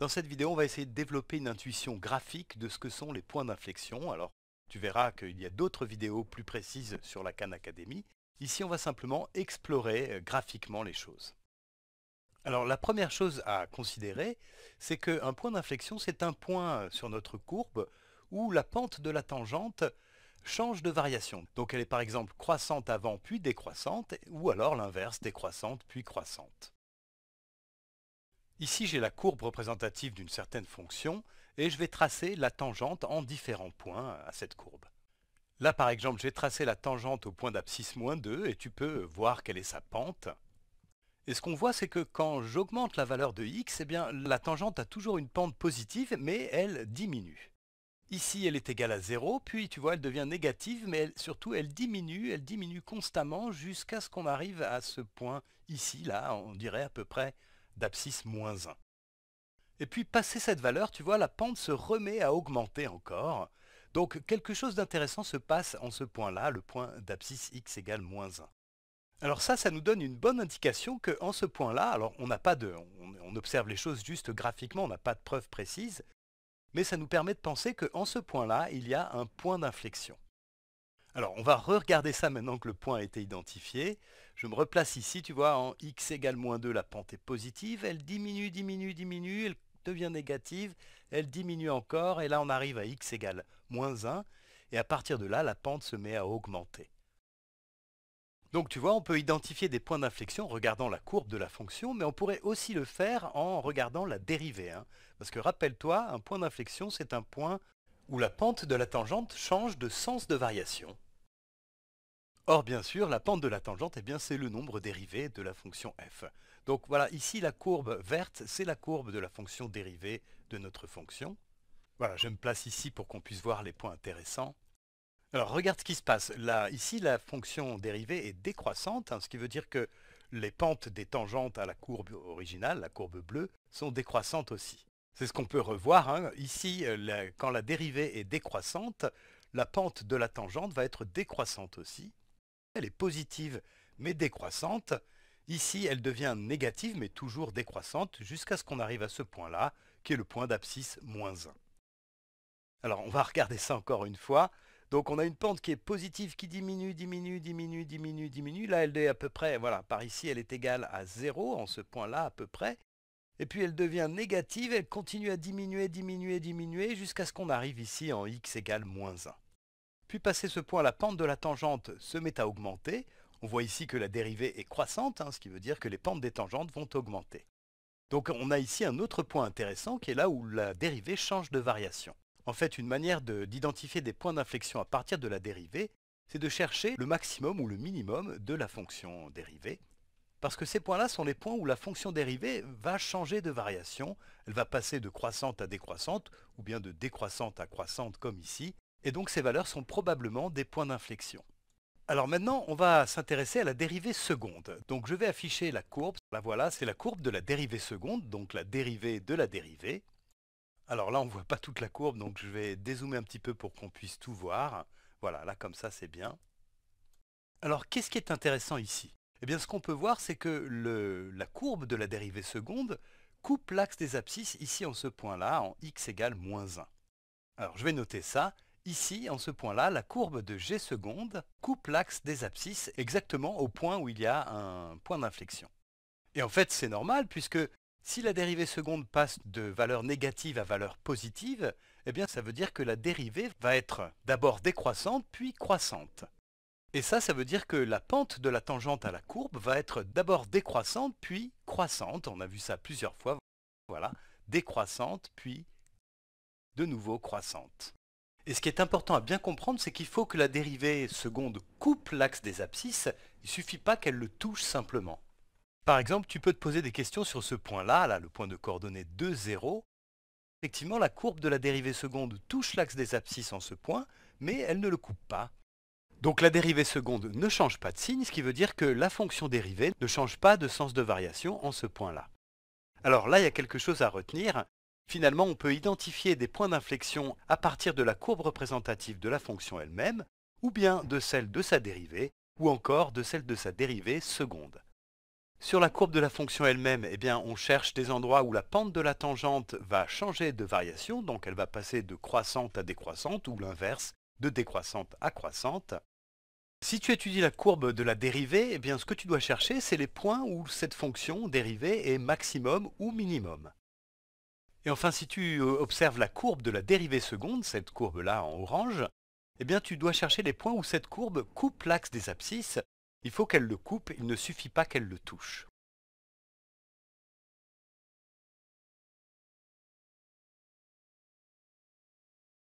Dans cette vidéo, on va essayer de développer une intuition graphique de ce que sont les points d'inflexion. Alors, tu verras qu'il y a d'autres vidéos plus précises sur la Khan Academy. Ici, on va simplement explorer euh, graphiquement les choses. Alors, la première chose à considérer, c'est qu'un point d'inflexion, c'est un point euh, sur notre courbe où la pente de la tangente change de variation. Donc, elle est par exemple croissante avant puis décroissante, ou alors l'inverse, décroissante puis croissante. Ici, j'ai la courbe représentative d'une certaine fonction et je vais tracer la tangente en différents points à cette courbe. Là, par exemple, j'ai tracé la tangente au point d'abscisse moins 2 et tu peux voir quelle est sa pente. Et ce qu'on voit, c'est que quand j'augmente la valeur de x, eh bien, la tangente a toujours une pente positive, mais elle diminue. Ici, elle est égale à 0, puis tu vois, elle devient négative, mais surtout, elle diminue, elle diminue constamment jusqu'à ce qu'on arrive à ce point ici, là, on dirait à peu près d'abscisse moins 1. Et puis, passé cette valeur, tu vois, la pente se remet à augmenter encore. Donc, quelque chose d'intéressant se passe en ce point-là, le point d'abscisse x égale moins 1. Alors ça, ça nous donne une bonne indication que en ce point-là, alors on n'a pas de, on, observe les choses juste graphiquement, on n'a pas de preuves précises, mais ça nous permet de penser qu'en ce point-là, il y a un point d'inflexion. Alors on va re-regarder ça maintenant que le point a été identifié. Je me replace ici, tu vois, en x égale moins 2, la pente est positive. Elle diminue, diminue, diminue, elle devient négative, elle diminue encore, et là on arrive à x égale moins 1, et à partir de là, la pente se met à augmenter. Donc tu vois, on peut identifier des points d'inflexion en regardant la courbe de la fonction, mais on pourrait aussi le faire en regardant la dérivée. Hein. Parce que rappelle-toi, un point d'inflexion, c'est un point où la pente de la tangente change de sens de variation. Or, bien sûr, la pente de la tangente, eh c'est le nombre dérivé de la fonction f. Donc voilà, ici, la courbe verte, c'est la courbe de la fonction dérivée de notre fonction. Voilà, je me place ici pour qu'on puisse voir les points intéressants. Alors, regarde ce qui se passe. ici, la fonction dérivée est décroissante, hein, ce qui veut dire que les pentes des tangentes à la courbe originale, la courbe bleue, sont décroissantes aussi. C'est ce qu'on peut revoir. Hein. Ici, euh, quand la dérivée est décroissante, la pente de la tangente va être décroissante aussi elle est positive mais décroissante. Ici, elle devient négative mais toujours décroissante jusqu'à ce qu'on arrive à ce point-là, qui est le point d'abscisse moins 1. Alors on va regarder ça encore une fois. Donc on a une pente qui est positive qui diminue, diminue, diminue, diminue, diminue. Là, elle est à peu près, voilà, par ici, elle est égale à 0 en ce point-là à peu près. Et puis elle devient négative, elle continue à diminuer, diminuer, diminuer jusqu'à ce qu'on arrive ici en x égale moins 1 puis passer ce point la pente de la tangente se met à augmenter. On voit ici que la dérivée est croissante, hein, ce qui veut dire que les pentes des tangentes vont augmenter. Donc on a ici un autre point intéressant qui est là où la dérivée change de variation. En fait, une manière d'identifier des points d'inflexion à partir de la dérivée, c'est de chercher le maximum ou le minimum de la fonction dérivée. Parce que ces points-là sont les points où la fonction dérivée va changer de variation. Elle va passer de croissante à décroissante, ou bien de décroissante à croissante comme ici et donc ces valeurs sont probablement des points d'inflexion. Alors maintenant, on va s'intéresser à la dérivée seconde. Donc je vais afficher la courbe, la voilà, c'est la courbe de la dérivée seconde, donc la dérivée de la dérivée. Alors là, on ne voit pas toute la courbe, donc je vais dézoomer un petit peu pour qu'on puisse tout voir. Voilà, là comme ça, c'est bien. Alors qu'est-ce qui est intéressant ici Eh bien ce qu'on peut voir, c'est que la courbe de la dérivée seconde coupe l'axe des abscisses ici en ce point-là, en x égale moins 1. Alors je vais noter ça, Ici, en ce point-là, la courbe de G seconde coupe l'axe des abscisses exactement au point où il y a un point d'inflexion. Et en fait, c'est normal, puisque si la dérivée seconde passe de valeur négative à valeur positive, eh bien ça veut dire que la dérivée va être d'abord décroissante, puis croissante. Et ça, ça veut dire que la pente de la tangente à la courbe va être d'abord décroissante, puis croissante. On a vu ça plusieurs fois. Voilà, décroissante, puis de nouveau croissante. Et ce qui est important à bien comprendre, c'est qu'il faut que la dérivée seconde coupe l'axe des abscisses, il ne suffit pas qu'elle le touche simplement. Par exemple, tu peux te poser des questions sur ce point-là, là, le point de coordonnée 2, 0. Effectivement, la courbe de la dérivée seconde touche l'axe des abscisses en ce point, mais elle ne le coupe pas. Donc la dérivée seconde ne change pas de signe, ce qui veut dire que la fonction dérivée ne change pas de sens de variation en ce point-là. Alors là, il y a quelque chose à retenir, Finalement, on peut identifier des points d'inflexion à partir de la courbe représentative de la fonction elle-même, ou bien de celle de sa dérivée, ou encore de celle de sa dérivée seconde. Sur la courbe de la fonction elle-même, eh bien, on cherche des endroits où la pente de la tangente va changer de variation, donc elle va passer de croissante à décroissante, ou l'inverse, de décroissante à croissante. Si tu étudies la courbe de la dérivée, eh bien, ce que tu dois chercher, c'est les points où cette fonction dérivée est maximum ou minimum. Et enfin, si tu euh, observes la courbe de la dérivée seconde, cette courbe-là en orange, eh bien tu dois chercher les points où cette courbe coupe l'axe des abscisses. Il faut qu'elle le coupe, il ne suffit pas qu'elle le touche.